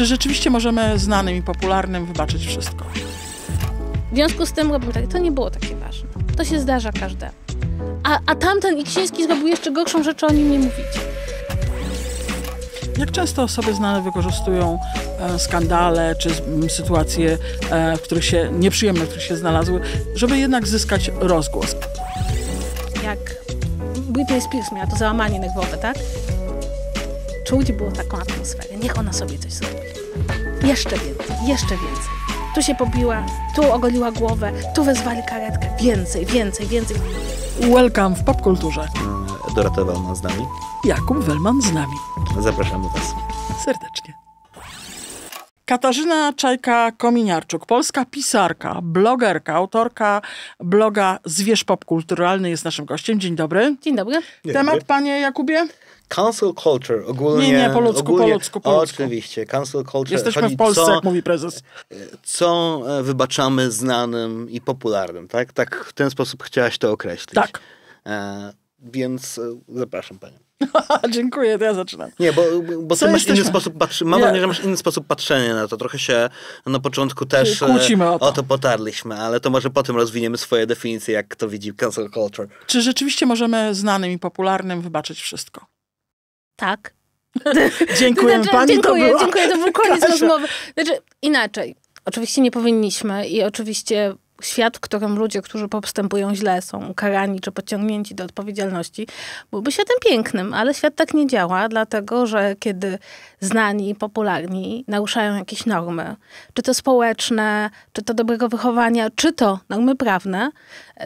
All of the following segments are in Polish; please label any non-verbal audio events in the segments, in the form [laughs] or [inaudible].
czy rzeczywiście możemy znanym i popularnym wybaczyć wszystko? W związku z tym robimy tak, to nie było takie ważne. To się zdarza każdemu. A, a tamten i Ksiński zrobił jeszcze gorszą rzecz, o nim nie mówić. Jak często osoby znane wykorzystują e, skandale czy m, sytuacje, e, w których się, nieprzyjemne, w których się znalazły, żeby jednak zyskać rozgłos? Jak Britney Spears miała to załamanie nerwowe, tak? czuć było taką atmosferę. Niech ona sobie coś zrobi. Jeszcze więcej, jeszcze więcej. Tu się pobiła, tu ogoliła głowę, tu wezwali karetkę. Więcej, więcej, więcej. Welcome w popkulturze. E, Dorota Wellman z nami. Jakub Welman z nami. Zapraszamy Was. Serdecznie. Katarzyna Czajka-Kominiarczuk, polska pisarka, blogerka, autorka bloga Zwierz Popkulturalny jest naszym gościem. Dzień dobry. Dzień dobry. Temat, panie Jakubie? cancel culture ogólnie. Nie, nie, po ludzku, ogólnie, po ludzku, po ludzku. Oczywiście, cancel culture. Jesteśmy w Polsce, co, jak mówi prezes. E, co e, wybaczamy znanym i popularnym, tak? Tak w ten sposób chciałaś to określić. Tak. E, więc e, zapraszam panią. [laughs] Dziękuję, to ja zaczynam. Nie, bo, bo ty masz inny sposób patrzenia. Mam wrażenie, że masz inny sposób patrzenia na to. Trochę się na początku też Kłócimy o to. o to potarliśmy, ale to może potem rozwiniemy swoje definicje, jak to widzi cancel culture. Czy rzeczywiście możemy znanym i popularnym wybaczyć wszystko? tak. [laughs] Dziękuję znaczy, pani, dziękuję, to dziękuję, to był koniec Kasia. rozmowy. Znaczy, inaczej. Oczywiście nie powinniśmy i oczywiście świat, w którym ludzie, którzy postępują źle, są ukarani czy podciągnięci do odpowiedzialności, byłby światem pięknym, ale świat tak nie działa, dlatego że kiedy znani, popularni naruszają jakieś normy, czy to społeczne, czy to dobrego wychowania, czy to normy prawne,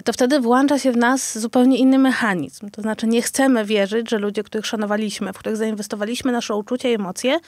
to wtedy włącza się w nas zupełnie inny mechanizm. To znaczy nie chcemy wierzyć, że ludzie, których szanowaliśmy, w których zainwestowaliśmy nasze uczucia i emocje,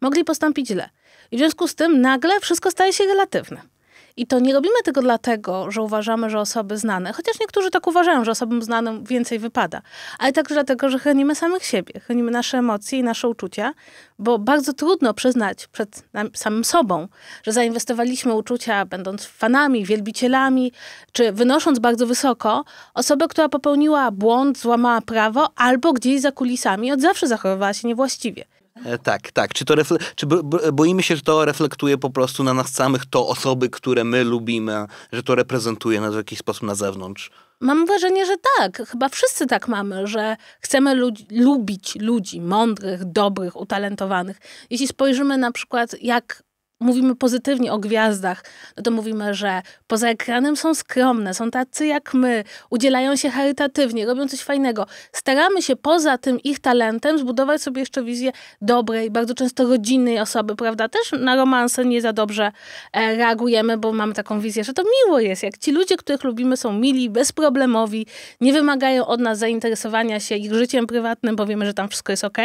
mogli postąpić źle. I w związku z tym nagle wszystko staje się relatywne. I to nie robimy tego dlatego, że uważamy, że osoby znane, chociaż niektórzy tak uważają, że osobom znanym więcej wypada, ale także dlatego, że chronimy samych siebie, chronimy nasze emocje i nasze uczucia, bo bardzo trudno przyznać przed samym sobą, że zainwestowaliśmy uczucia, będąc fanami, wielbicielami, czy wynosząc bardzo wysoko osobę, która popełniła błąd, złamała prawo, albo gdzieś za kulisami od zawsze zachowywała się niewłaściwie. E, tak, tak. Czy, to refle- czy boimy się, że to reflektuje po prostu na nas samych, to osoby, które my lubimy, że to reprezentuje nas w jakiś sposób na zewnątrz? Mam wrażenie, że tak. Chyba wszyscy tak mamy, że chcemy ludzi, lubić ludzi mądrych, dobrych, utalentowanych. Jeśli spojrzymy na przykład, jak mówimy pozytywnie o gwiazdach, no to mówimy, że poza ekranem są skromne, są tacy jak my, udzielają się charytatywnie, robią coś fajnego. Staramy się poza tym ich talentem zbudować sobie jeszcze wizję dobrej, bardzo często rodzinnej osoby, prawda? Też na romanse nie za dobrze e, reagujemy, bo mamy taką wizję, że to miło jest, jak ci ludzie, których lubimy są mili, bezproblemowi, nie wymagają od nas zainteresowania się ich życiem prywatnym, bo wiemy, że tam wszystko jest ok.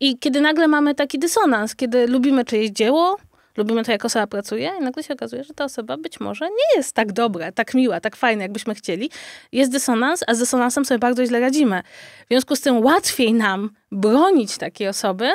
I kiedy nagle mamy taki dysonans, kiedy lubimy czyjeś dzieło, lubimy to, jak osoba pracuje, i nagle się okazuje, że ta osoba być może nie jest tak dobra, tak miła, tak fajna, jakbyśmy chcieli. Jest dysonans, a z dysonansem sobie bardzo źle radzimy. W związku z tym łatwiej nam bronić takiej osoby,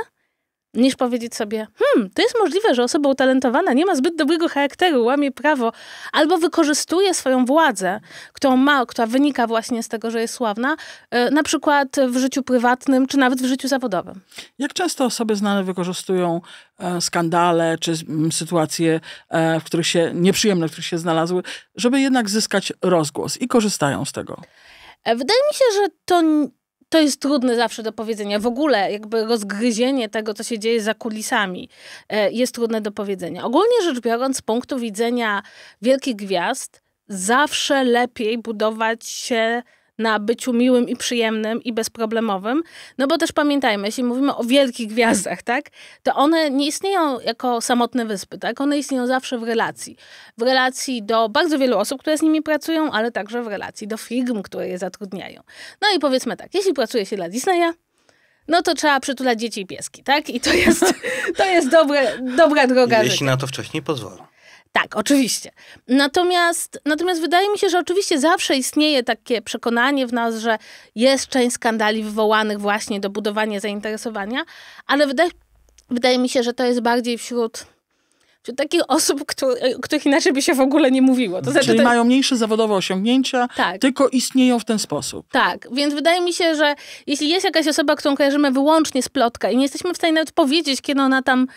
niż powiedzieć sobie, hmm, to jest możliwe, że osoba utalentowana nie ma zbyt dobrego charakteru, łamie prawo, albo wykorzystuje swoją władzę, którą ma, która wynika właśnie z tego, że jest sławna, e, na przykład w życiu prywatnym, czy nawet w życiu zawodowym. Jak często osoby znane wykorzystują e, skandale, czy sytuacje, e, w których się, nieprzyjemne, w których się znalazły, żeby jednak zyskać rozgłos i korzystają z tego? Wydaje mi się, że to to jest trudne zawsze do powiedzenia. W ogóle jakby rozgryzienie tego, co się dzieje za kulisami e, jest trudne do powiedzenia. Ogólnie rzecz biorąc, z punktu widzenia wielkich gwiazd, zawsze lepiej budować się na byciu miłym i przyjemnym i bezproblemowym. No bo też pamiętajmy, jeśli mówimy o wielkich gwiazdach, tak, to one nie istnieją jako samotne wyspy, tak? One istnieją zawsze w relacji. W relacji do bardzo wielu osób, które z nimi pracują, ale także w relacji do firm, które je zatrudniają. No i powiedzmy tak, jeśli pracuje się dla Disneya, no to trzeba przytulać dzieci i pieski, tak? I to jest, [laughs] to jest dobre, dobra droga Jeśli życia. na to wcześniej pozwolą. Tak, oczywiście. Natomiast, natomiast wydaje mi się, że oczywiście zawsze istnieje takie przekonanie w nas, że jest część skandali wywołanych właśnie do budowania zainteresowania, ale wydaje, wydaje mi się, że to jest bardziej wśród takich osób, który, e, których inaczej by się w ogóle nie mówiło. To znaczy, Czyli to jest... mają mniejsze zawodowe osiągnięcia, tak. tylko istnieją w ten sposób. Tak, więc wydaje mi się, że jeśli jest jakaś osoba, którą kojarzymy wyłącznie z plotka i nie jesteśmy w stanie nawet powiedzieć, kiedy ona tam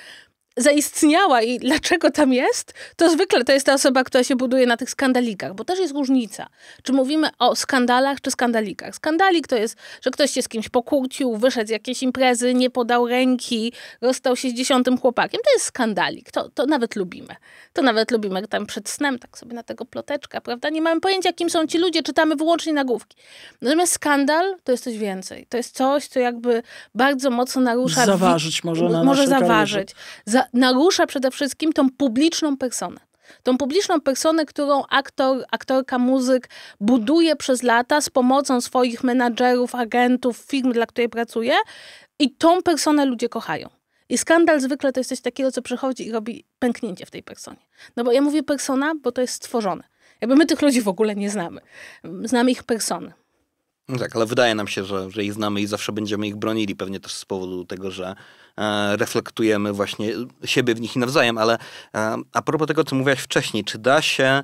zaistniała i dlaczego tam jest, to zwykle to jest ta osoba, która się buduje na tych skandalikach, bo też jest różnica, czy mówimy o skandalach czy skandalikach. Skandalik to jest, że ktoś się z kimś pokłócił, wyszedł z jakiejś imprezy, nie podał ręki, rozstał się z dziesiątym chłopakiem. To jest skandalik, to, to nawet lubimy. To nawet lubimy tam przed snem, tak sobie na tego ploteczka, prawda? Nie mamy pojęcia, kim są ci ludzie, czytamy wyłącznie nagłówki. Natomiast skandal to jest coś więcej. To jest coś, co jakby bardzo mocno narusza... Zaważyć może na Może zaważyć za, narusza przede wszystkim tą publiczną personę. Tą publiczną personę, którą aktor, aktorka, muzyk buduje przez lata z pomocą swoich menadżerów, agentów, firm, dla której pracuje, i tą personę ludzie kochają. I skandal zwykle to jest coś takiego, co przychodzi i robi pęknięcie w tej personie. No bo ja mówię persona, bo to jest stworzone. Jakby my tych ludzi w ogóle nie znamy. Znamy ich persony. No tak, ale wydaje nam się, że, że ich znamy i zawsze będziemy ich bronili, pewnie też z powodu tego, że E, reflektujemy właśnie siebie w nich i nawzajem, ale e, a propos tego, co mówiłaś wcześniej, czy da się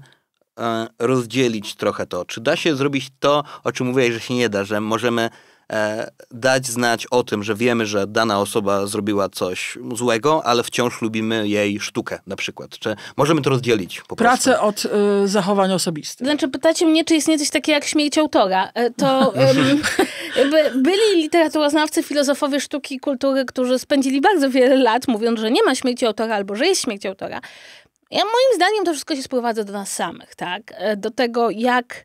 e, rozdzielić trochę to? Czy da się zrobić to, o czym mówiłeś, że się nie da, że możemy E, dać znać o tym, że wiemy, że dana osoba zrobiła coś złego, ale wciąż lubimy jej sztukę na przykład. Czy możemy to rozdzielić? Po Pracę od y, zachowań osobistych. Znaczy pytacie mnie, czy istnieje coś takiego jak śmieć autora. E, to [laughs] y, byli literaturoznawcy, filozofowie sztuki i kultury, którzy spędzili bardzo wiele lat mówiąc, że nie ma śmierci autora albo że jest śmierć autora. Ja, moim zdaniem to wszystko się sprowadza do nas samych, tak? E, do tego, jak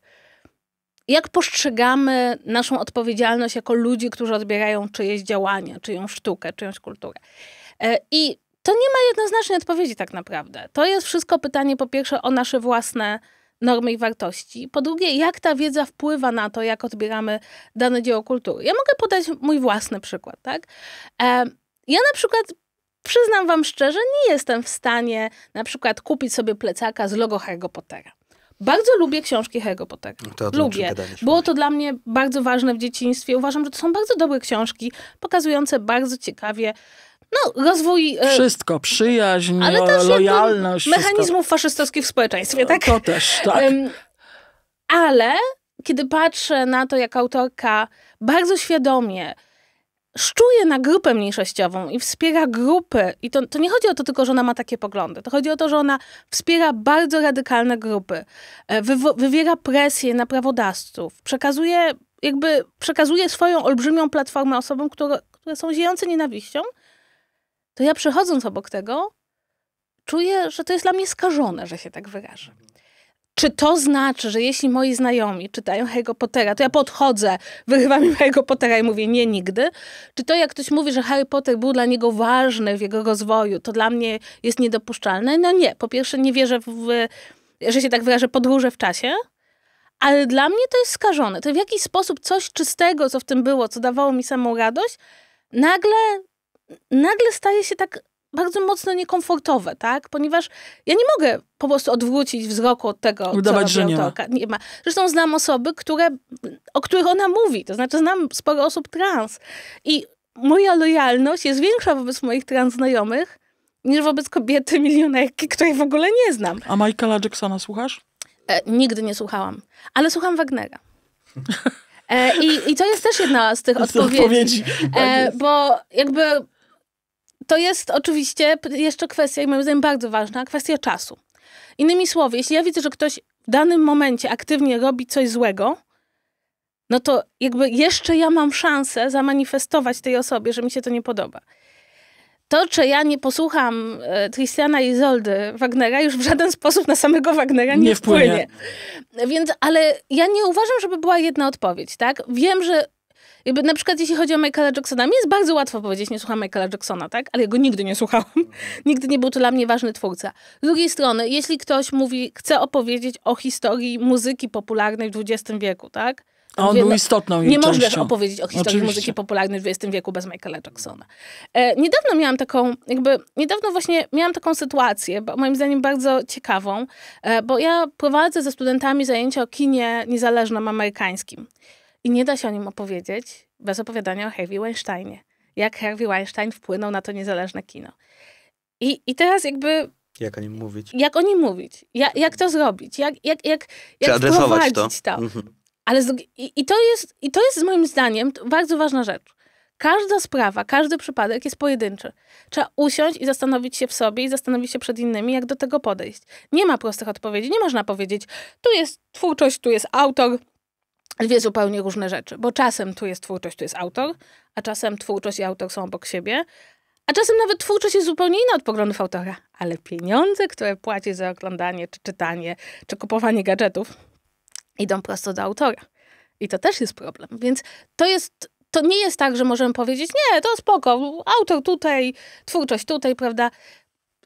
jak postrzegamy naszą odpowiedzialność jako ludzi, którzy odbierają czyjeś działanie, czyjąś sztukę, czyjąś kulturę. E, I to nie ma jednoznacznej odpowiedzi tak naprawdę. To jest wszystko pytanie po pierwsze o nasze własne normy i wartości. Po drugie, jak ta wiedza wpływa na to, jak odbieramy dane dzieło kultury. Ja mogę podać mój własny przykład, tak? E, ja na przykład przyznam wam szczerze, nie jestem w stanie na przykład kupić sobie plecaka z logo Harry Pottera. Bardzo lubię książki Harry Pottera. No to lubię. Było to dla mnie bardzo ważne w dzieciństwie. Uważam, że to są bardzo dobre książki, pokazujące bardzo ciekawie no, rozwój... E, wszystko, przyjaźń, ale lojalność. Mechanizmów wszystko. faszystowskich w społeczeństwie, tak? To też, tak. ale kiedy patrzę na to, jak autorka bardzo świadomie szczuje na grupę mniejszościową i wspiera grupy. I to, to nie chodzi o to tylko, że ona ma takie poglądy. To chodzi o to, że ona wspiera bardzo radykalne grupy, e, wywo- wywiera presję na prawodawców, przekazuje, jakby przekazuje swoją olbrzymią platformę osobom, które, które są ziejące nienawiścią, to ja przechodząc obok tego, czuję, że to jest dla mnie skażone, że się tak wyrażę. Czy to znaczy, że jeśli moi znajomi czytają Harry Pottera, to ja podchodzę, wyrywam im Harry Pottera i mówię nie nigdy? Czy to jak ktoś mówi, że Harry Potter był dla niego ważny w jego rozwoju, to dla mnie jest niedopuszczalne? No nie. Po pierwsze nie wierzę w, że się tak wyrażę, podróże w czasie. Ale dla mnie to jest skażone. To w jakiś sposób coś czystego, co w tym było, co dawało mi samą radość, nagle, nagle staje się tak bardzo mocno niekomfortowe, tak? Ponieważ ja nie mogę po prostu odwrócić wzroku od tego, Udawać, co robi autorka. Nie ma. Zresztą znam osoby, które, o których ona mówi, to znaczy znam sporo osób trans i moja lojalność jest większa wobec moich trans znajomych niż wobec kobiety milionerki, której w ogóle nie znam. A Michaela Jacksona słuchasz? E, nigdy nie słuchałam, ale słucham Wagnera. E, i, I to jest też jedna z tych [laughs] odpowiedzi. odpowiedzi. E, bo jakby to jest oczywiście jeszcze kwestia, i moim zdaniem bardzo ważna, kwestia czasu. Innymi słowy, jeśli ja widzę, że ktoś w danym momencie aktywnie robi coś złego, no to jakby jeszcze ja mam szansę zamanifestować tej osobie, że mi się to nie podoba. To, czy ja nie posłucham Tristiana e, Izoldy Wagnera, już w żaden sposób na samego Wagnera nie, nie wpłynie. wpłynie. Więc, ale ja nie uważam, żeby była jedna odpowiedź, tak? Wiem, że jakby na przykład jeśli chodzi o Michaela Jacksona, mi jest bardzo łatwo powiedzieć, nie słucham Michaela Jacksona, tak? Ale jego nigdy nie słuchałam. [laughs] nigdy nie był to dla mnie ważny twórca. Z drugiej strony, jeśli ktoś mówi, chce opowiedzieć o historii muzyki popularnej w XX wieku, tak? on był no, istotną Nie częścią. możesz opowiedzieć o historii Oczywiście. muzyki popularnej w XX wieku bez Michaela Jacksona. E, niedawno miałam taką, jakby, niedawno właśnie miałam taką sytuację, moim zdaniem bardzo ciekawą, e, bo ja prowadzę ze studentami zajęcia o kinie niezależnym amerykańskim. I nie da się o nim opowiedzieć bez opowiadania o Harvey Weinsteinie. Jak Harvey Weinstein wpłynął na to niezależne kino. I, i teraz jakby jak o nim mówić? Jak o nim mówić? Jak, jak to zrobić? Jak, jak, jak, jak adresować to? to. Mhm. Ale z, i, i, to jest, I to jest moim zdaniem bardzo ważna rzecz. Każda sprawa, każdy przypadek jest pojedynczy. Trzeba usiąść i zastanowić się w sobie i zastanowić się przed innymi, jak do tego podejść. Nie ma prostych odpowiedzi. Nie można powiedzieć, tu jest twórczość, tu jest autor, dwie zupełnie różne rzeczy, bo czasem tu jest twórczość, tu jest autor, a czasem twórczość i autor są obok siebie, a czasem nawet twórczość jest zupełnie inna od poglądów autora, ale pieniądze, które płaci za oglądanie, czy czytanie, czy kupowanie gadżetów, idą prosto do autora. I to też jest problem. Więc to jest. To nie jest tak, że możemy powiedzieć, nie, to spoko, autor tutaj, twórczość tutaj, prawda?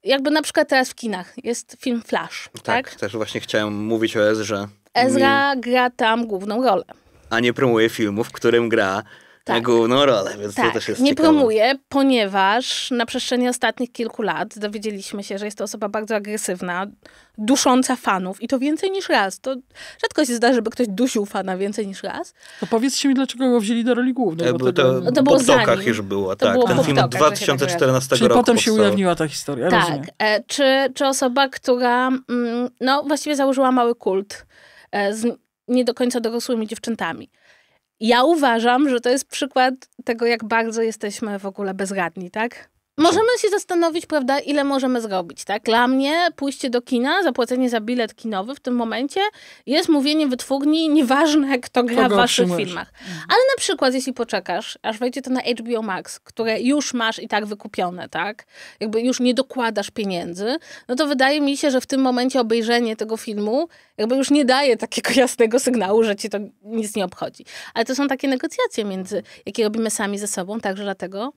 Jakby na przykład teraz w kinach jest film Flash, tak? tak? też właśnie chciałem mówić o że Ezra gra tam główną rolę. A nie promuje filmu, w którym gra tak. główną rolę, więc tak. to też jest Nie ciekawe. promuje, ponieważ na przestrzeni ostatnich kilku lat dowiedzieliśmy się, że jest to osoba bardzo agresywna, dusząca fanów i to więcej niż raz. To rzadko się zdarzy, żeby ktoś dusił fana więcej niż raz. To powiedzcie mi, dlaczego go wzięli do roli głównej. E, bo to, był to, to było już było, to tak. Było Ten film od 2014 roku. Czyli roku potem się ujawniła ta historia. Tak. E, czy, czy osoba, która mm, no, właściwie założyła mały kult E, z nie do końca dorosłymi dziewczętami. Ja uważam, że to jest przykład tego, jak bardzo jesteśmy w ogóle bezradni, tak? Możemy się zastanowić, prawda, ile możemy zrobić, tak? Dla mnie pójście do kina, zapłacenie za bilet kinowy w tym momencie jest mówieniem wytwórni, nieważne kto gra Kogo w waszych otrzymasz. filmach. Ale na przykład, jeśli poczekasz, aż wejdzie to na HBO Max, które już masz i tak wykupione, tak? Jakby już nie dokładasz pieniędzy, no to wydaje mi się, że w tym momencie obejrzenie tego filmu jakby już nie daje takiego [laughs] jasnego sygnału, że ci to nic nie obchodzi. Ale to są takie negocjacje między, jakie robimy sami ze sobą, także dlatego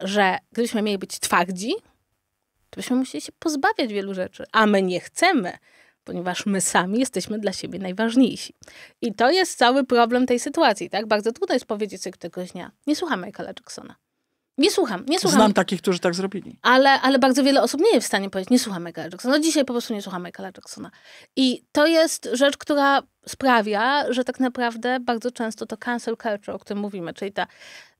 że gdybyśmy mieli być twardzi, to byśmy musieli się pozbawiać wielu rzeczy, a my nie chcemy, ponieważ my sami jesteśmy dla siebie najważniejsi. I to jest cały problem tej sytuacji, tak? Bardzo trudno jest powiedzieć sobie któregoś dnia, nie słucham Michaela Jacksona. Nie słucham, nie słucham. Znam takich, którzy tak zrobili. Ale, ale bardzo wiele osób nie jest w stanie powiedzieć, nie słucham Michaela Jacksona. No dzisiaj po prostu nie słucham Michaela Jacksona. I to jest rzecz, która sprawia, że tak naprawdę bardzo często to cancel culture, o którym mówimy, czyli ta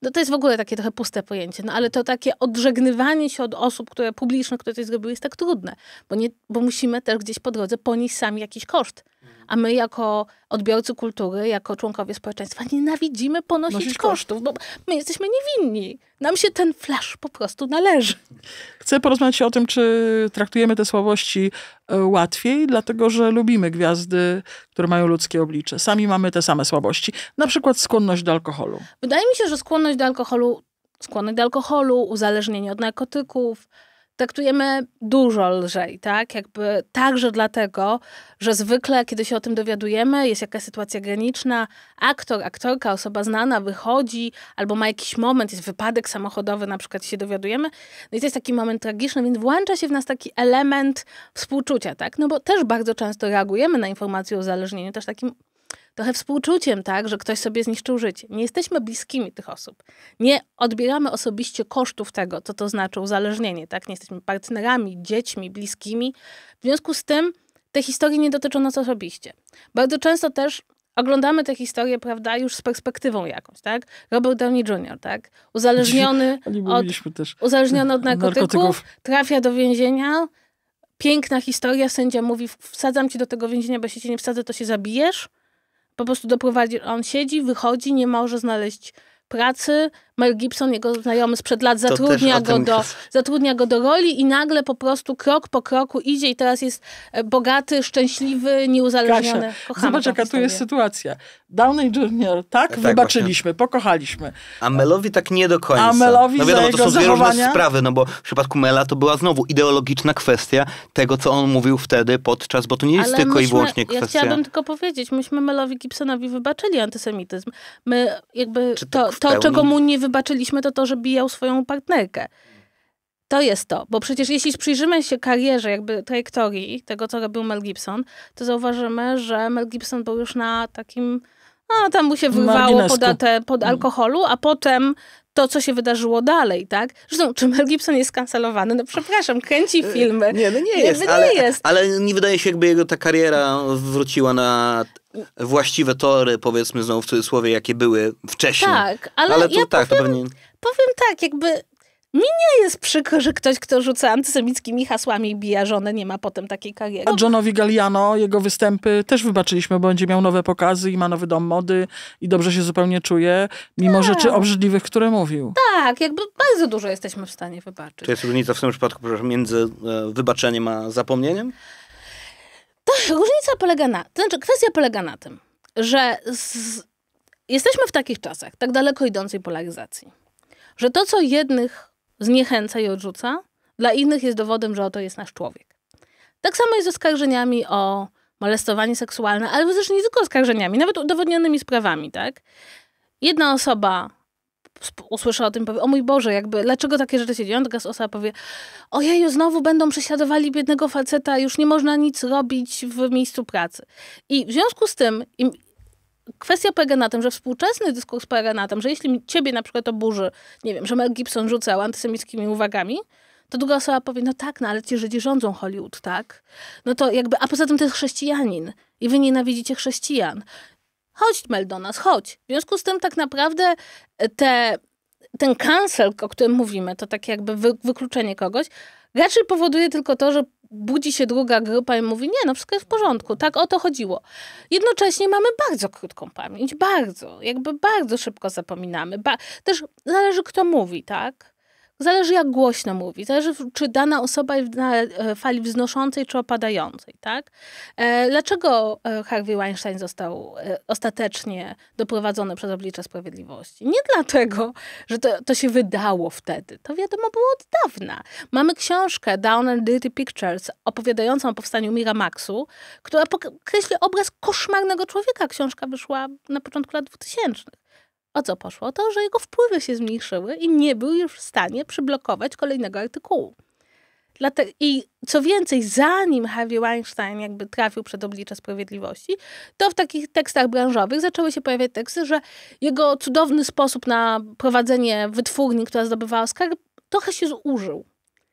no to jest w ogóle takie trochę puste pojęcie, no ale to takie odżegnywanie się od osób, które publiczne, które coś zrobiły, jest tak trudne, bo, nie, bo musimy też gdzieś po drodze ponieść sami jakiś koszt a my jako odbiorcy kultury, jako członkowie społeczeństwa nienawidzimy ponosić Nosić kosztów, bo my jesteśmy niewinni. Nam się ten flash po prostu należy. Chcę porozmawiać o tym, czy traktujemy te słabości e, łatwiej, dlatego że lubimy gwiazdy, które mają ludzkie oblicze. Sami mamy te same słabości. Na przykład skłonność do alkoholu. Wydaje mi się, że skłonność do alkoholu skłonność do alkoholu, uzależnienie od narkotyków, traktujemy dużo lżej, tak? Jakby także dlatego, że zwykle, kiedy się o tym dowiadujemy, jest jakaś sytuacja graniczna, aktor, aktorka, osoba znana wychodzi, albo ma jakiś moment, jest wypadek samochodowy, na przykład się dowiadujemy, no i to jest taki moment tragiczny, więc włącza się w nas taki element współczucia, tak? No bo też bardzo często reagujemy na informacje o uzależnieniu też takim trochę współczuciem, tak, że ktoś sobie zniszczył życie. Nie jesteśmy bliskimi tych osób. Nie odbieramy osobiście kosztów tego, co to znaczy uzależnienie, tak? Nie jesteśmy partnerami, dziećmi, bliskimi. W związku z tym te historie nie dotyczą nas osobiście. Bardzo często też oglądamy te historie, prawda, już z perspektywą jakąś, tak? Robert Downey Jr., tak? Uzależniony, [laughs] od, uzależniony od [laughs] narkotyków, narkotyków, trafia do więzienia, piękna historia, sędzia mówi, wsadzam cię do tego więzienia, bo jeśli cię nie wsadzę, to się zabijesz po prostu doprowadził. On siedzi, wychodzi, nie może znaleźć pracy. Mel Gibson, jego znajomy sprzed lat, zatrudnia go, do, zatrudnia go do roli i nagle po prostu krok po kroku idzie i teraz jest e, bogaty, szczęśliwy, nieuzależniony. Kasia, Kochamy zobacz jaka tu jest sytuacja. Downey Jr., tak, tak wybaczyliśmy, właśnie. pokochaliśmy. A Melowi tak nie do końca. A Melowi no wiadomo, to są dwie różne sprawy, no bo w przypadku Mela to była znowu ideologiczna kwestia tego, co on mówił wtedy podczas, bo to nie jest Ale tylko myśmy, i wyłącznie kwestia. Ja chciałabym tylko powiedzieć, myśmy Melowi Gibsonowi wybaczyli antysemityzm. My jakby to, tak to, czego mu nie wybaczyliśmy, to to, że bijał swoją partnerkę. To jest to, bo przecież jeśli przyjrzymy się karierze, jakby trajektorii tego, co robił Mel Gibson, to zauważymy, że Mel Gibson był już na takim a tam mu się wyrwało pod, pod mm. alkoholu, a potem to, co się wydarzyło dalej, tak? Zresztą, czy Mel Gibson jest skancelowany? No przepraszam, kręci e, filmy. Nie, no nie, jest, nie ale, jest. Ale nie wydaje się, jakby jego ta kariera wróciła na właściwe tory, powiedzmy znowu w cudzysłowie, jakie były wcześniej. Tak, ale, ale tu, ja tak, powiem, pewnie... powiem tak, jakby mi nie jest przykro, że ktoś, kto rzuca antysemickimi hasłami i bija żonę, nie ma potem takiej kariery. A Johnowi Galliano, jego występy też wybaczyliśmy, bo będzie miał nowe pokazy i ma nowy dom mody i dobrze się zupełnie czuje, mimo tak. rzeczy obrzydliwych, które mówił. Tak, jakby bardzo dużo jesteśmy w stanie wybaczyć. Czy jest różnica w tym przypadku, przepraszam, między e, wybaczeniem a zapomnieniem? To różnica polega na, to znaczy kwestia polega na tym, że z, jesteśmy w takich czasach, tak daleko idącej polaryzacji, że to, co jednych zniechęca i odrzuca, dla innych jest dowodem, że oto jest nasz człowiek. Tak samo jest z oskarżeniami o molestowanie seksualne, ale zresztą nie tylko oskarżeniami, nawet udowodnionymi sprawami, tak? Jedna osoba usłysza o tym, powie, o mój Boże, jakby, dlaczego takie rzeczy się dzieją? Druga osoba powie, ojeju, znowu będą prześladowali biednego faceta, już nie można nic robić w miejscu pracy. I w związku z tym, im, kwestia polega na tym, że współczesny dyskurs polega na tym, że jeśli ciebie na przykład oburzy, nie wiem, że Mel Gibson rzucał antysemickimi uwagami, to druga osoba powie, no tak, no ale ci Żydzi rządzą Hollywood, tak? No to jakby, a poza tym to jest chrześcijanin i wy nienawidzicie chrześcijan. Chodź Mel do nas, chodź. W związku z tym tak naprawdę e, te, ten cancel, o którym mówimy, to tak jakby wy, wykluczenie kogoś, raczej powoduje tylko to, że budzi się druga grupa i mówi, nie, no wszystko jest w porządku, tak o to chodziło. Jednocześnie mamy bardzo krótką pamięć, bardzo, jakby bardzo szybko zapominamy. Ba też zależy kto mówi, tak? Zależy jak głośno mówi, zależy czy dana osoba jest na e, fali wznoszącej czy opadającej, tak? E, dlaczego e, Harvey Weinstein został ostatecznie doprowadzony przez oblicze sprawiedliwości? Nie dlatego, że to, to się wydało wtedy. To wiadomo było od dawna. Mamy książkę Down and Dirty Pictures opowiadającą o powstaniu Miramaxu, która pokreśli obraz koszmarnego człowieka. Książka wyszła na początku lat 2000. O co poszło? To, że jego wpływy się zmniejszyły i nie był już w stanie przyblokować kolejnego artykułu. I co więcej, zanim Harvey Weinstein jakby trafił przed oblicze sprawiedliwości, to w takich tekstach branżowych zaczęły się pojawiać teksty, że jego cudowny sposób na prowadzenie wytwórni, która zdobywała Oscar, trochę się zużył.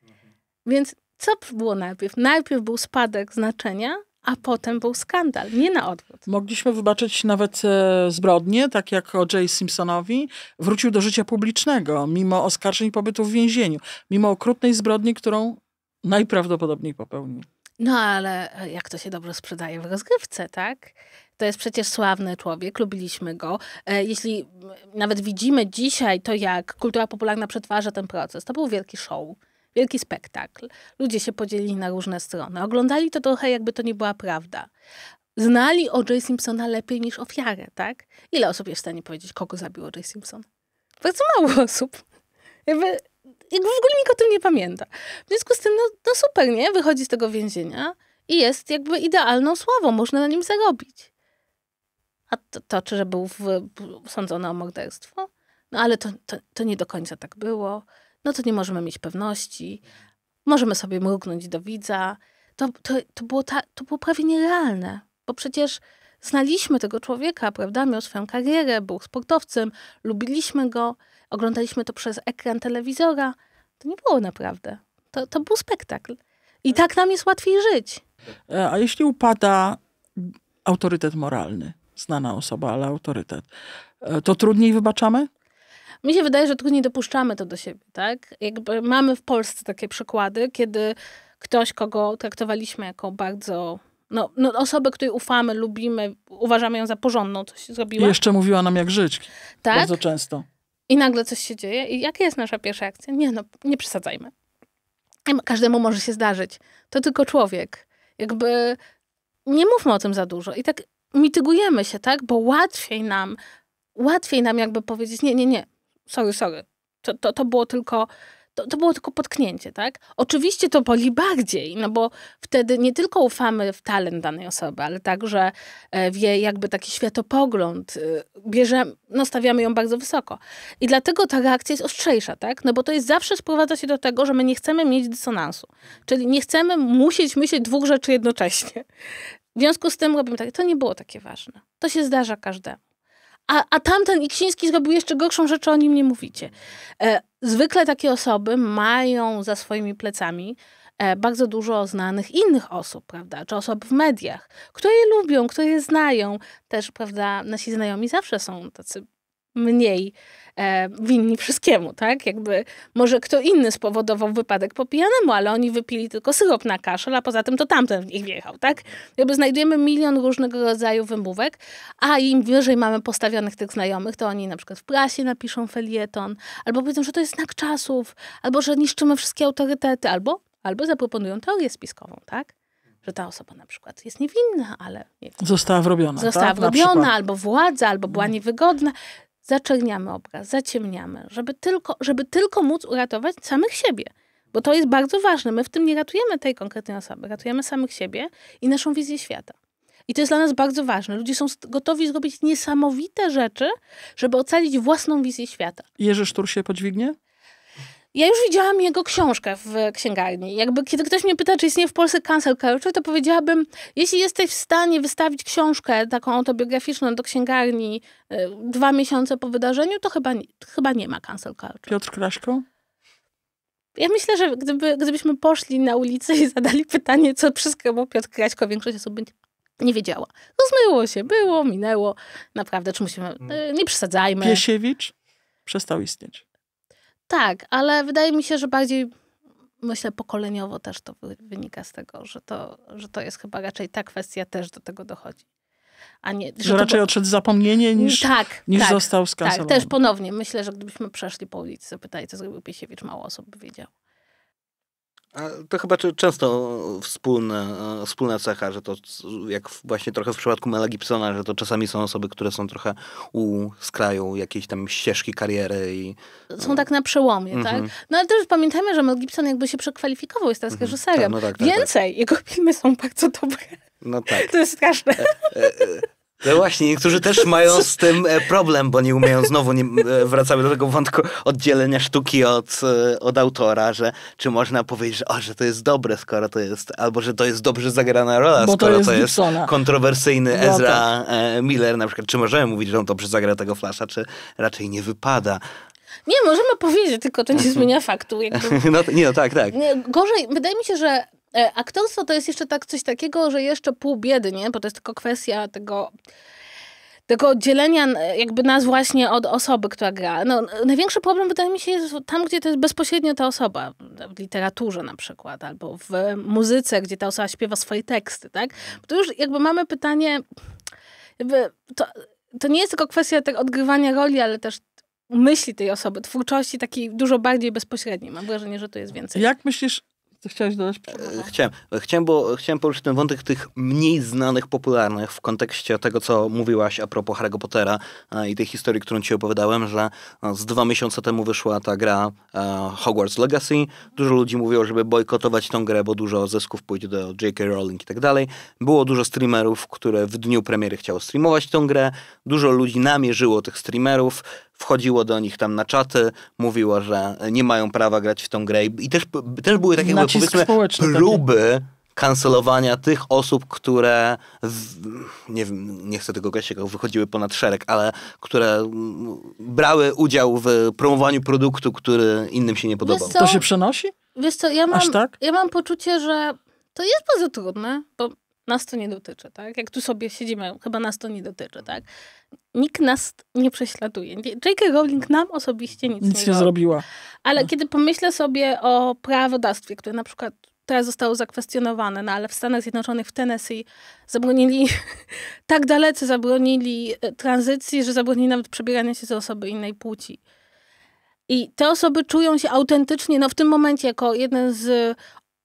Mhm. Więc co było najpierw? Najpierw był spadek znaczenia, a potem był skandal, nie na odwrót. Mogliśmy wybaczyć nawet e, zbrodnie, tak jak Jay Simpsonowi. Wrócił do życia publicznego, mimo oskarżeń pobytu w więzieniu, mimo okrutnej zbrodni, którą najprawdopodobniej popełnił. No ale e, jak to się dobrze sprzedaje w rozgrywce, tak? To jest przecież sławny człowiek, lubiliśmy go. E, jeśli nawet widzimy dzisiaj to, jak kultura popularna przetwarza ten proces, to był wielki show wielki spektakl. Ludzie się podzielili na różne strony. Oglądali to trochę, jakby to nie była prawda. Znali O.J. Simpsona lepiej niż ofiarę, tak? Ile osób jest w stanie powiedzieć, kogo zabił O.J. Simpson? Bardzo mało osób. Jakby jakby w ogóle nikt o tym nie pamięta. W związku z tym, no, no, super, nie? Wychodzi z tego więzienia i jest jakby idealną sławą, można na nim zarobić. A to, to czy że był w, sądzony o morderstwo? No ale to, to, to nie do końca tak było no to nie możemy mieć pewności, możemy sobie mrugnąć do widza. To, to, to, było, ta, to było prawie nierealne, bo przecież znaliśmy tego człowieka, prawda? Miał swoją karierę, był sportowcem, lubiliśmy go, oglądaliśmy to przez ekran telewizora. To nie było naprawdę. To, to był spektakl. I tak nam jest łatwiej żyć. E, a jeśli upada autorytet moralny, znana osoba, ale autorytet, e, to trudniej wybaczamy? Mi się wydaje, że tylko nie dopuszczamy to do siebie, tak? Jakby mamy w Polsce takie przykłady, kiedy ktoś, kogo traktowaliśmy jako bardzo no, no osobę, której ufamy, lubimy, uważamy ją za porządną, coś zrobiła. I jeszcze mówiła nam, jak żyć. Tak? Bardzo często. I nagle coś się dzieje. I jaka jest nasza pierwsza akcja? Nie no, nie przesadzajmy. Każdemu może się zdarzyć. To tylko człowiek. Jakby nie mówmy o tym za dużo. I tak mitygujemy się, tak? Bo łatwiej nam, łatwiej nam jakby powiedzieć, nie, nie, nie, sorry, sorry. To, to, to było tylko to, to było tylko potknięcie, tak? Oczywiście to boli bardziej, no bo wtedy nie tylko ufamy w talent danej osoby, ale także e, w jej jakby taki światopogląd, y, bierze, no stawiamy ją bardzo wysoko. I dlatego ta reakcja jest ostrzejsza, tak? No bo to jest zawsze sprowadza się do tego, że my nie chcemy mieć dysonansu. Czyli nie chcemy musieć myśleć dwóch rzeczy jednocześnie. W związku z tym robimy tak, to nie było takie ważne. To się zdarza każdemu a, a tamten Iksiński zrobił jeszcze gorszą rzecz, o nim nie mówicie. E, zwykle takie osoby mają za swoimi plecami e, bardzo dużo znanych innych osób, prawda, czy osób w mediach, które je lubią, które je znają. Też, prawda, nasi znajomi zawsze są tacy mniej e, winni wszystkiemu, tak? Jakby może kto inny spowodował wypadek po pijanemu, ale oni wypili tylko syrop na kaszel, a poza tym to tamten w nich wjechał, tak? Jakby znajdujemy milion różnego rodzaju wymówek, a im wyżej mamy postawionych tych znajomych, to oni na przykład w prasie napiszą felieton, albo powiedzą, że to jest znak czasów, albo że niszczymy wszystkie autorytety, albo, albo zaproponują teorię spiskową, tak? że ta osoba na przykład jest niewinna, ale. Nie wiem, została wrobiona. Została tak? wrobiona, albo władza, albo była mm. niewygodna zaczerniamy obraz, zaciemniamy, żeby tylko, żeby tylko móc uratować samych siebie. Bo to jest bardzo ważne. My w tym nie ratujemy tej konkretnej osoby, ratujemy samych siebie i naszą wizję świata. I to jest dla nas bardzo ważne. Ludzie są gotowi zrobić niesamowite rzeczy, żeby ocalić własną wizję świata. Jerzy Sztur się podźwignie? Ja już widziałam jego książkę w księgarni. Jakby kiedy ktoś mnie pyta, czy istnieje w Polsce cancel culture, to powiedziałabym, jeśli jesteś w stanie wystawić książkę taką autobiograficzną do księgarni y, dwa miesiące po wydarzeniu, to chyba, chyba nie ma cancel culture. Piotr Kraszko? Ja myślę, że gdyby, gdybyśmy poszli na ulicę i zadali pytanie, co przyskrobał Piotr Kraśko, większość osób będzie nie wiedziała. Rozmyło no, się, było, minęło. Naprawdę, czy musimy... Mm. Y, nie przesadzajmy. Piesiewicz przestał istnieć. Tak, ale wydaje mi się, że bardziej myślę pokoleniowo też to wynika z tego, że to, że to jest chyba raczej ta kwestia też do tego dochodzi. A nie, że, że raczej to... odszedł zapomnienie niż, mm, tak, niż tak, został skazany. Tak, też ponownie. Myślę, że gdybyśmy przeszli po ulicy, zapytali, co zrobił Piesiewicz, mało osób by wiedziało. To chyba często wspólne, wspólna cecha, że to jak właśnie trochę w przypadku Mela Gibsona, że to czasami są osoby, które są trochę u skraju jakiejś tam ścieżki kariery i... Są e, tak na przełomie, mm -hmm. tak? Mhm. No ale też pamiętajmy, że Mel Gibson jakby się przekwalifikował, jest teraz mm -hmm. reżyserem. Tak, no tak, tak, tak, Więcej, jego filmy są bardzo dobre. No tak. [laughs] To jest straszne. E, e, e no właśnie, niektórzy też mają z tym e, problem, bo nie umieją, znowu nie, e, wracamy do tego wątku oddzielenia sztuki od, e, od autora, że czy można powiedzieć, że, o, że to jest dobre, skoro to jest, albo że to jest dobrze zagrana rola, bo skoro to jest, to jest kontrowersyjny no Ezra no, tak. Miller na przykład. Czy możemy mówić, że on dobrze zagra tego Flasha, czy raczej nie wypada? Nie, możemy powiedzieć, tylko to nie [laughs] zmienia faktu. Jakby... No, nie, no tak, tak. Gorzej, wydaje mi się, że E, aktorstwo to jest jeszcze tak coś takiego, że jeszcze pół biedy, nie? Bo to jest tylko kwestia tego tego dzielenia e, jakby nas właśnie od osoby, która gra. No, największy problem wydaje mi się jest tam, gdzie to jest bezpośrednio ta osoba, w literaturze na przykład, albo w muzyce, gdzie ta osoba śpiewa swoje teksty, tak? Bo to już jakby mamy pytanie, jakby to, to nie jest tylko kwestia tego odgrywania roli, ale też myśli tej osoby, twórczości takiej dużo bardziej bezpośredniej. Mam wrażenie, że to jest więcej. Jak myślisz, co chciałeś dodać? E, chciałem. E, chciałem, bo, e, chciałem poruszyć ten wątek tych mniej znanych, popularnych w kontekście tego, co mówiłaś a propos Harry'ego Pottera i tej historii, którą ci opowiadałem, że z dwa miesiące temu wyszła ta gra Hogwarts Legacy. Dużo ludzi mówiło, żeby bojkotować tą grę, bo dużo zysków pójdzie do J.K. Rowling i tak dalej. Było dużo streamerów, które w dniu premiery chciało streamować tą grę. Dużo ludzi namierzyło tych streamerów wchodziło do nich tam na czaty, mówiło, że nie mają prawa grać w tą grę i też, też były takie jakby, powiedzmy próby kancelowania tych osób, które w, nie, wiem, nie chcę tego określić, wychodziły ponad szereg, ale które brały udział w promowaniu produktu, który innym się nie podobał. To się przenosi? Wiesz co, ja mam, tak? ja mam poczucie, że to jest bardzo trudne, bo nas to nie dotyczy, tak? Jak tu sobie siedzimy, chyba nas to nie dotyczy, tak? Nikt nas nie prześladuje. J.K. Rowling nam osobiście nic, nic nie, nie zrobiła. Ale no. kiedy pomyślę sobie o prawodawstwie, które na przykład teraz zostało zakwestionowane, no ale w Stanach Zjednoczonych, w Tennessee zabronili, [laughs] tak dalece zabronili e, tranzycji, że zabronili nawet przebierania się za osoby innej płci. I te osoby czują się autentycznie, no w tym momencie jako jeden z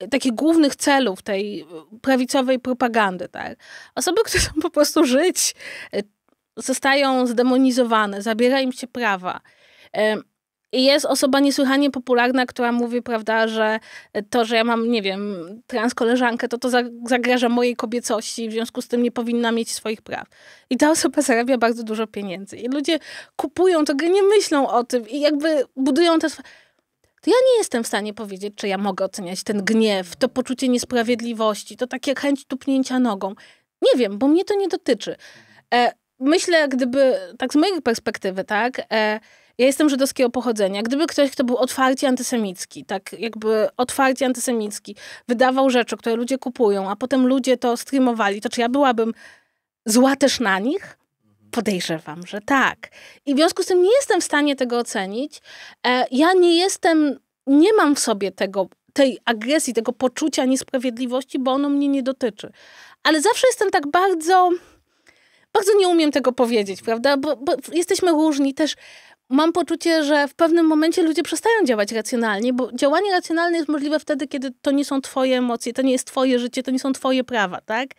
takich głównych celów tej prawicowej propagandy. Tak? Osoby, które chcą po prostu żyć, e, zostają zdemonizowane, zabiera im się prawa. I jest osoba niesłychanie popularna, która mówi, prawda, że to, że ja mam, nie wiem, trans koleżankę, to to zagraża mojej kobiecości, w związku z tym nie powinna mieć swoich praw. I ta osoba zarabia bardzo dużo pieniędzy. I ludzie kupują to, nie myślą o tym i jakby budują te to ja nie jestem w stanie powiedzieć, czy ja mogę oceniać ten gniew, to poczucie niesprawiedliwości, to takie chęć tupnięcia nogą. Nie wiem, bo mnie to nie dotyczy. E, myślę, gdyby, tak z mojej perspektywy, tak, e, ja jestem żydowskiego pochodzenia. Gdyby ktoś, kto był otwarcie antysemicki, tak jakby otwarcie antysemicki, wydawał rzeczy, które ludzie kupują, a potem ludzie to streamowali, to czy ja byłabym zła też na nich? Podejrzewam, że tak. I w związku z tym nie jestem w stanie tego ocenić. E, ja nie jestem, nie mam w sobie tego, tej agresji, tego poczucia niesprawiedliwości, bo ono mnie nie dotyczy. Ale zawsze jestem tak bardzo, bardzo nie umiem tego powiedzieć, prawda? Bo, bo jesteśmy różni też. Mam poczucie, że w pewnym momencie ludzie przestają działać racjonalnie, bo działanie racjonalne jest możliwe wtedy, kiedy to nie są twoje emocje, to nie jest twoje życie, to nie są twoje prawa, tak?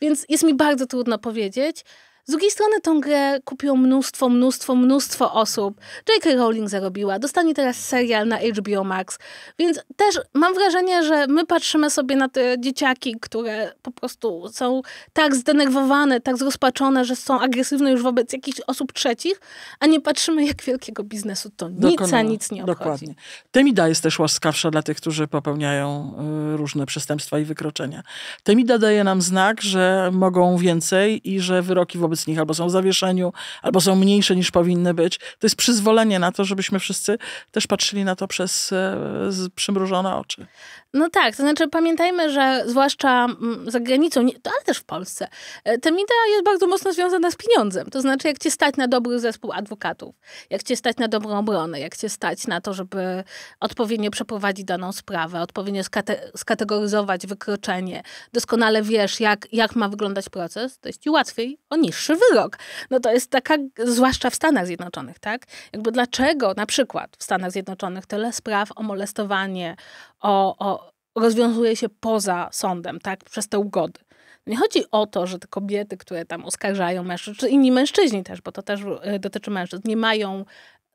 Więc jest mi bardzo trudno powiedzieć. Z drugiej strony tą grę kupiło mnóstwo, mnóstwo, mnóstwo osób. J.K. Rowling zarobiła, dostanie teraz serial na HBO Max, więc też mam wrażenie, że my patrzymy sobie na te dzieciaki, które po prostu są tak zdenerwowane, tak zrozpaczone, że są agresywne już wobec jakichś osób trzecich, a nie patrzymy jak wielkiego biznesu to nic, a nic nie obchodzi. Dokładnie. Temida jest też łaskawsza dla tych, którzy popełniają y, różne przestępstwa i wykroczenia. Temida daje nam znak, że mogą więcej i że wyroki wobec wobec nich, albo są w zawieszeniu, albo są mniejsze niż powinny być. To jest przyzwolenie na to, żebyśmy wszyscy też patrzyli na to przez e, przymrużone oczy. No tak, to znaczy pamiętajmy, że zwłaszcza mm, za granicą, ale też w Polsce, e, ta idea jest bardzo mocno związana z pieniądzem. To znaczy, jak cię stać na dobry zespół adwokatów, jak cię stać na dobrą obronę, jak cię stać na to, żeby odpowiednio przeprowadzić daną sprawę, odpowiednio skate skategoryzować wykroczenie, doskonale wiesz, jak, jak ma wyglądać proces, to jest ci łatwiej o niższy gorszy wyrok. No to jest taka, zwłaszcza w Stanach Zjednoczonych, tak? Jakby dlaczego na przykład w Stanach Zjednoczonych tyle spraw o molestowanie, o, o rozwiązuje się poza sądem, tak? Przez te ugody. Nie chodzi o to, że te kobiety, które tam oskarżają mężczyzn, czy inni mężczyźni też, bo to też y, dotyczy mężczyzn, nie mają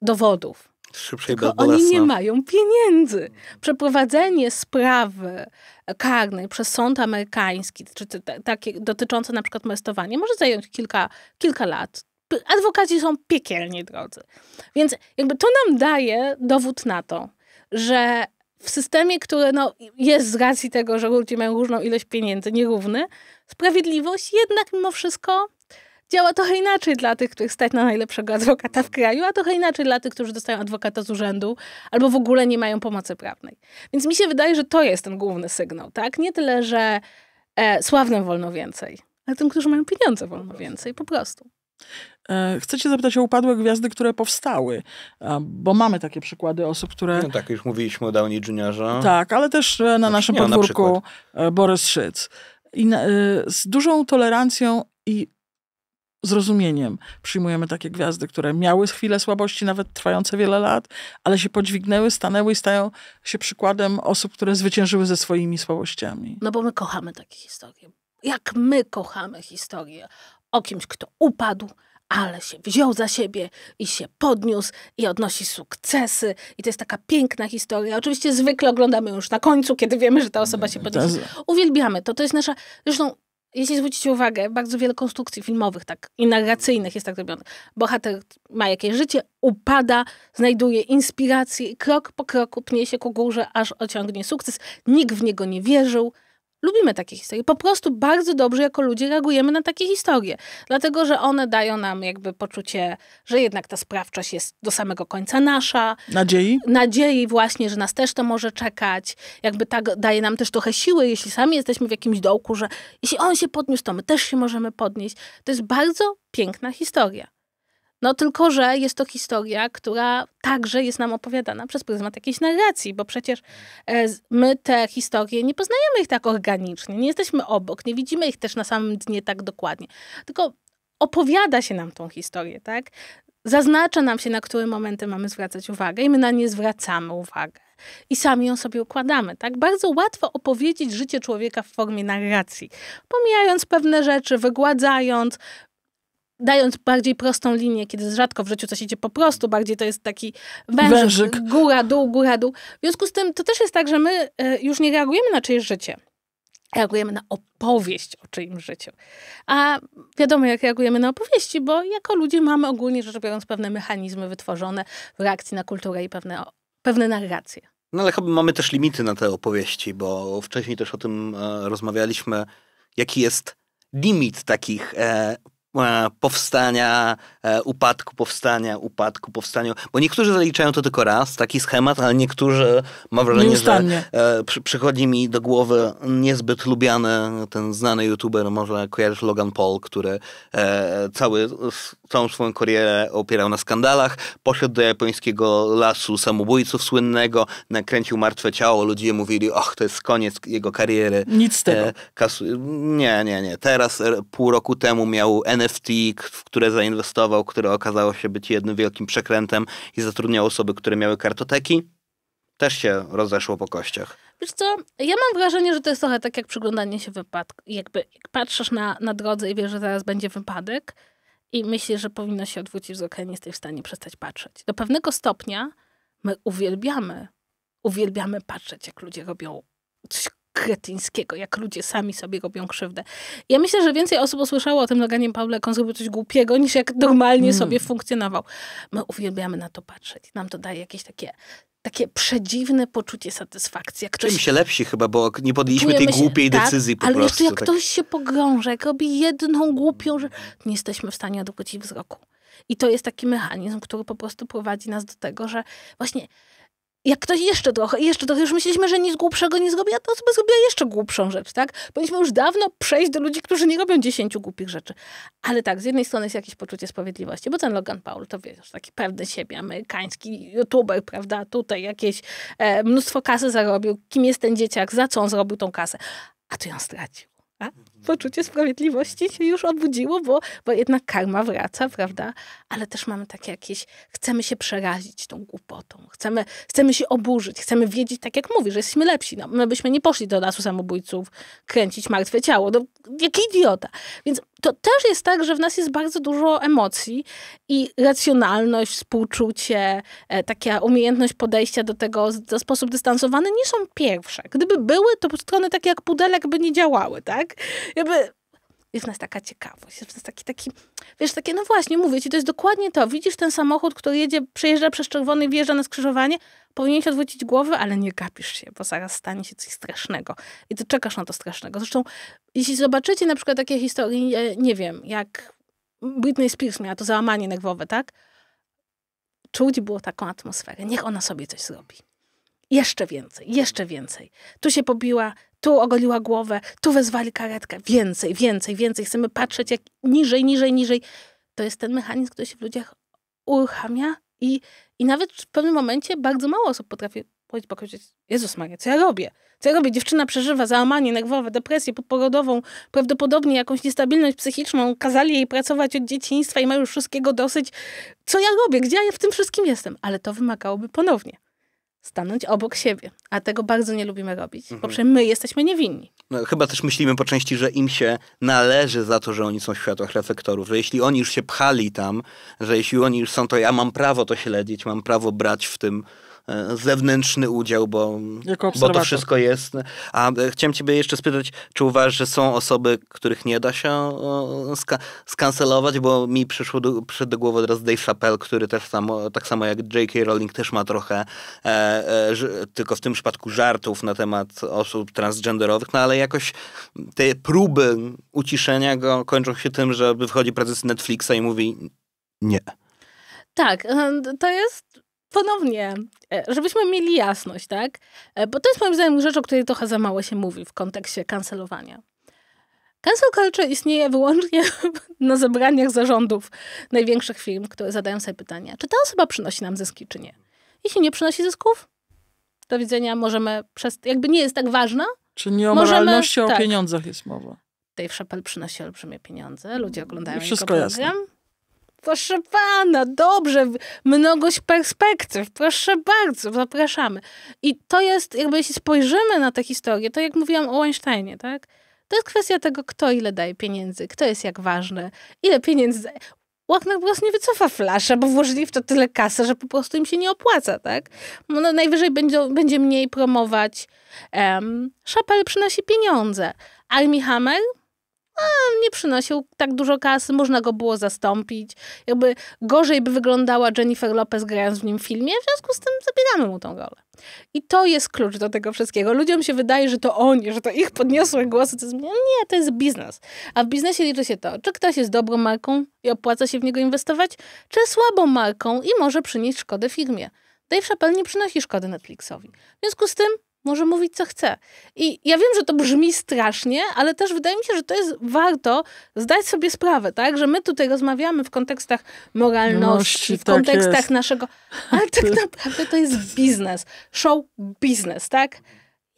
dowodów. Szybszej Tylko oni nie mają pieniędzy. Przeprowadzenie sprawy e, karnej przez sąd amerykański, czy takie dotyczące na przykład molestowania, może zająć kilka, kilka lat. Adwokaci są piekielnie drodzy. Więc jakby to nam daje dowód na to, że w systemie, który no, jest z racji tego, że ludzie mają różną ilość pieniędzy, nierówny, sprawiedliwość jednak mimo wszystko Działa trochę inaczej dla tych, których stać na najlepszego adwokata w kraju, a trochę inaczej dla tych, którzy dostają adwokata z urzędu albo w ogóle nie mają pomocy prawnej. Więc mi się wydaje, że to jest ten główny sygnał, tak? Nie tyle, że e, sławnym wolno więcej, ale tym, którzy mają pieniądze wolno więcej, po prostu. E, chcę cię zapytać o upadłe gwiazdy, które powstały, bo mamy takie przykłady osób, które... No tak, już mówiliśmy o Downey Juniorze. Tak, ale też e, na naszym podwórku na e, Borys Szyc. I na, z dużą tolerancją i zrozumieniem przyjmujemy takie gwiazdy, które miały chwile słabości, nawet trwające wiele lat, ale się podźwignęły, stanęły i stają się przykładem osób, które zwyciężyły ze swoimi słabościami. No bo my kochamy takie historie. Jak my kochamy historię o kimś, kto upadł, ale się wziął za siebie i się podniósł i odnosi sukcesy. I to jest taka piękna historia. Oczywiście zwykle oglądamy już na końcu, kiedy wiemy, że ta osoba się podniosła. Uwielbiamy to. To jest nasza, zresztą jeśli zwrócicie uwagę, bardzo wiele konstrukcji filmowych tak, i narracyjnych jest tak robionych. Bohater ma jakieś życie, upada, znajduje inspirację i krok po kroku pnie się ku górze, aż osiągnie sukces. Nikt w niego nie wierzył, lubimy takie historie. Po prostu bardzo dobrze jako ludzie reagujemy na takie historie, dlatego że one dają nam jakby poczucie, że jednak ta sprawczość jest do samego końca nasza. Nadziei? Nadziei właśnie, że nas też to może czekać. Jakby tak daje nam też trochę siły, jeśli sami jesteśmy w jakimś dołku, że jeśli on się podniósł, to my też się możemy podnieść. To jest bardzo piękna historia. No tylko, że jest to historia, która także jest nam opowiadana przez pryzmat jakiejś narracji, bo przecież e, my te historie nie poznajemy ich tak organicznie, nie jesteśmy obok, nie widzimy ich też na samym dnie tak dokładnie, tylko opowiada się nam tą historię, tak? Zaznacza nam się, na które momenty mamy zwracać uwagę i my na nie zwracamy uwagę. I sami ją sobie układamy, tak? Bardzo łatwo opowiedzieć życie człowieka w formie narracji, pomijając pewne rzeczy, wygładzając, dając bardziej prostą linię, kiedy rzadko w życiu coś idzie po prostu, bardziej to jest taki wężyk, wężyk. góra, dół, góra, dół. W związku z tym to też jest tak, że my e, już nie reagujemy na czyjeś życie. Reagujemy na opowieść o czyimś życiu. A wiadomo, jak reagujemy na opowieści, bo jako ludzie mamy ogólnie rzecz biorąc pewne mechanizmy wytworzone w reakcji na kulturę i pewne, pewne narracje. No ale chyba mamy też limity na te opowieści, bo wcześniej też o tym e, rozmawialiśmy, jaki jest limit takich e, E, powstania, e, upadku powstania, upadku powstania. Bo niektórzy zaliczają to tylko raz, taki schemat, ale niektórzy, mam wrażenie, Nieustannie. że przychodzi mi do głowy niezbyt lubiany ten znany youtuber, może kojarzysz Logan Paul, który e, cały, całą swoją karierę opierał na skandalach, poszedł do japońskiego lasu samobójców słynnego, nakręcił martwe ciało, ludzie mówili, och, to jest koniec jego kariery. Nic z tego. kasu... Nie, nie, nie. Teraz, pół roku temu miał NFT, w które zainwestował, które okazało się być jednym wielkim przekrętem i zatrudniał osoby, które miały kartoteki, też się rozeszło po kościach. Wiesz co, ja mam wrażenie, że to jest trochę tak jak przyglądanie się wypadku. Jakby jak patrzysz na, na drodze i wiesz, że zaraz będzie wypadek i myślisz, że powinno się odwrócić wzrok, nie jesteś w stanie przestać patrzeć. Do pewnego stopnia my uwielbiamy, uwielbiamy patrzeć, jak ludzie robią coś kretyńskiego, jak ludzie sami sobie robią krzywdę. Ja myślę, że więcej osób usłyszało o tym Loganie Pawle, jak on zrobił coś głupiego, niż jak normalnie mm. sobie funkcjonował. My uwielbiamy na to patrzeć. Nam to daje jakieś takie takie przedziwne poczucie satysfakcji. ktoś... Czym się lepsi chyba, bo nie podjęliśmy tej głupiej się, tak, decyzji po ale prostu. Ale jak tak. ktoś się pogrąża, jak robi jedną głupią rzecz, nie jesteśmy w stanie odwrócić wzroku. I to jest taki mechanizm, który po prostu prowadzi nas do tego, że właśnie jak ktoś jeszcze trochę, jeszcze trochę, już myśleliśmy, że nic głupszego nie zrobi, a ta osoba zrobiła jeszcze głupszą rzecz, tak? Powinniśmy już dawno przejść do ludzi, którzy nie robią dziesięciu głupich rzeczy. Ale tak, z jednej strony jest jakieś poczucie sprawiedliwości, bo ten Logan Paul to wiesz, taki pewny siebie, amerykański youtuber, prawda? Tutaj jakieś e, mnóstwo kasy zarobił, kim jest ten dzieciak, za co on zrobił tą kasę. A tu ją stracił. A poczucie sprawiedliwości się już obudziło, bo, bo jednak karma wraca, prawda? Ale też mamy takie jakieś, chcemy się przerazić tą głupotą, chcemy, chcemy się oburzyć, chcemy wiedzieć, tak jak mówisz, że jesteśmy lepsi. No, my byśmy nie poszli do lasu samobójców kręcić martwe ciało. No, jaki idiota. Więc to też jest tak, że w nas jest bardzo dużo emocji i racjonalność, współczucie, e, taka umiejętność podejścia do tego w sposób dystansowany nie są pierwsze. Gdyby były, to strony takie jak pudelek by nie działały, tak? Jakby jest w nas taka ciekawość, jest w nas taki, taki, wiesz, takie, no właśnie, mówię ci, to jest dokładnie to. Widzisz ten samochód, który jedzie, przejeżdża przez czerwony, wjeżdża na skrzyżowanie, Powinieneś odwrócić głowę, ale nie gapisz się, bo zaraz stanie się coś strasznego. I ty czekasz na to strasznego. Zresztą, jeśli zobaczycie na przykład takie historie, e, nie wiem, jak Britney Spears miała to załamanie nerwowe, tak? Czuć było taką atmosferę. Niech ona sobie coś zrobi. Jeszcze więcej, jeszcze więcej. Tu się pobiła, tu ogoliła głowę, tu wezwali karetkę. Więcej, więcej, więcej. Chcemy patrzeć jak niżej, niżej, niżej. To jest ten mechanizm, który się w ludziach uruchamia i, I nawet w pewnym momencie bardzo mało osób potrafi powiedzieć, Jezus Maria, co ja robię? Co ja robię? Dziewczyna przeżywa załamanie nerwowe, depresję poporodową, prawdopodobnie jakąś niestabilność psychiczną, kazali jej pracować od dzieciństwa i ma już wszystkiego dosyć. Co ja robię? Gdzie ja w tym wszystkim jestem? Ale to wymagałoby ponownie stanąć obok siebie. A tego bardzo nie lubimy robić, mhm. bo przecież my jesteśmy niewinni. No, chyba też myślimy po części, że im się należy za to, że oni są w światłach reflektorów, że jeśli oni już się pchali tam, że jeśli oni już są, to ja mam prawo to śledzić, mam prawo brać w tym E, zewnętrzny udział, bo, bo to wszystko jest. A e, chciałem ciebie jeszcze spytać, czy uważasz, że są osoby, których nie da się e, ska skancelować, bo mi przyszło do, przyszedł do głowy teraz Dave Chappelle, który też samo, tak samo jak J.K. Rowling też ma trochę e, e, tylko w tym przypadku żartów na temat osób transgenderowych, no ale jakoś te próby uciszenia go kończą się tym, że wychodzi prezes Netflixa i mówi nie. Tak, to jest ponownie, e, żebyśmy mieli jasność, tak? E, bo to jest moim zdaniem rzecz, o której trochę za mało się mówi w kontekście kancelowania. Cancel culture istnieje wyłącznie [laughs] na zebraniach zarządów największych firm, które zadają sobie pytanie, czy ta osoba przynosi nam zyski, czy nie. Jeśli nie przynosi zysków, do widzenia możemy przez... Jakby nie jest tak ważna. Czy nie o możemy, moralności, a o tak. pieniądzach jest mowa. Dave Chappelle przynosi olbrzymie pieniądze, ludzie oglądają I Wszystko jego program. Jasne. Proszę pana, dobrze, mnogość perspektyw, proszę bardzo, zapraszamy. I to jest, jakby jeśli spojrzymy na tę historię, to jak mówiłam o Einsteinie, tak? To jest kwestia tego, kto ile daje pieniędzy, kto jest jak ważne, ile pieniędzy daje. Warner Bros. nie wycofa flasza, bo włożyli w to tyle kasy, że po prostu im się nie opłaca, tak? No, no najwyżej będzie, będzie mniej promować. Um, Szapel przynosi pieniądze. Army Hammer nie przynosił tak dużo kasy, można go było zastąpić. Jakby gorzej by wyglądała Jennifer Lopez grając w nim filmie, w związku z tym zabieramy mu tą rolę. I to jest klucz do tego wszystkiego. Ludziom się wydaje, że to oni, że to ich podniosły głosy, to jest, no nie, to jest biznes. A w biznesie liczy się to, czy ktoś jest dobrą marką i opłaca się w niego inwestować, czy słabą marką i może przynieść szkodę firmie. Dave Chappelle nie przynosi szkody Netflixowi. W związku z tym może mówić co chce. I ja wiem, że to brzmi strasznie, ale też wydaje mi się, że to jest warto zdać sobie sprawę, tak? Że my tutaj rozmawiamy w kontekstach moralności, w no tak kontekstach tak naszego, ale tak [laughs] naprawdę to jest biznes. Show biznes, tak?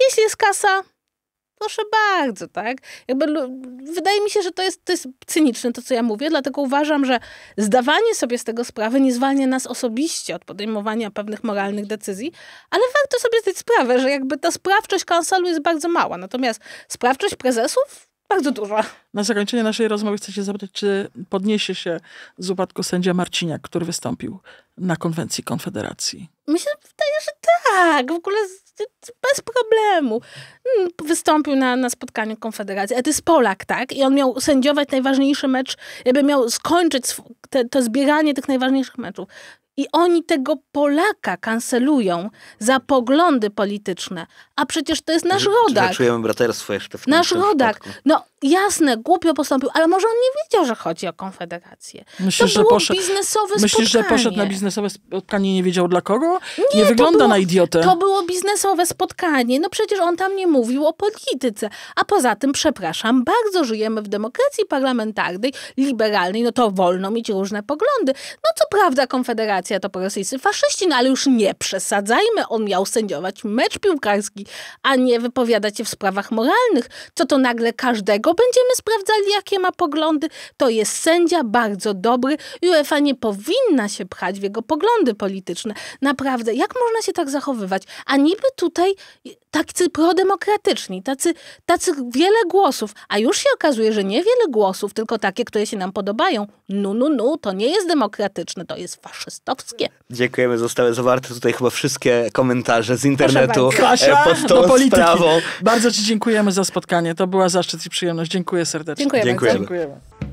Jeśli jest kasa, proszę bardzo, tak? Jakby, wydaje mi się, że to jest, to jest cyniczne to, co ja mówię, dlatego uważam, że zdawanie sobie z tego sprawy nie zwalnia nas osobiście od podejmowania pewnych moralnych decyzji, ale warto sobie zdać sprawę, że jakby ta sprawczość kansalu jest bardzo mała. Natomiast sprawczość prezesów bardzo Na zakończenie naszej rozmowy chcę cię zapytać, czy podniesie się z upadku sędzia Marciniak, który wystąpił na konwencji Konfederacji? Mi się wydaje, że tak. W ogóle bez problemu. Mm, wystąpił na, na spotkaniu Konfederacji. A to jest Polak, tak? I on miał sędziować najważniejszy mecz, jakby miał skończyć to zbieranie tych najważniejszych meczów. I oni tego Polaka kancelują za poglądy polityczne. A przecież to jest nasz rodak. Czujemy braterstwo jeszcze w tym Nasz rodak. No, jasne, głupio postąpił, ale może on nie wiedział, że chodzi o Konfederację. Myślisz, to było że poszedł, biznesowe myślisz, spotkanie. Myślisz, że poszedł na biznesowe spotkanie nie wiedział dla kogo? Nie, nie wygląda było, na idiotę. To było biznesowe spotkanie. No przecież on tam nie mówił o polityce. A poza tym, przepraszam, bardzo żyjemy w demokracji parlamentarnej, liberalnej, no to wolno mieć różne poglądy. No co prawda Konfederacja to prorosyjscy faszyści, no ale już nie przesadzajmy. On miał sędziować mecz piłkarski, a nie wypowiadać się w sprawach moralnych. Co to nagle każdego będziemy sprawdzali, jakie ma poglądy. To jest sędzia bardzo dobry. UEFA nie powinna się pchać w jego poglądy polityczne. Naprawdę, jak można się tak zachowywać? A niby tutaj tacy prodemokratyczni, tacy, tacy wiele głosów, a już się okazuje, że niewiele głosów, tylko takie, które się nam podobają. Nu, nu, nu, to nie jest demokratyczne, to jest faszystowskie. Dziękujemy, zostały zawarte tutaj chyba wszystkie komentarze z internetu Kasia, e, pod tą do polityki. sprawą. Bardzo ci dziękujemy za spotkanie, to była zaszczyt i przyjemność. Dziękuję serdecznie. Dziękujemy. Dziękujemy.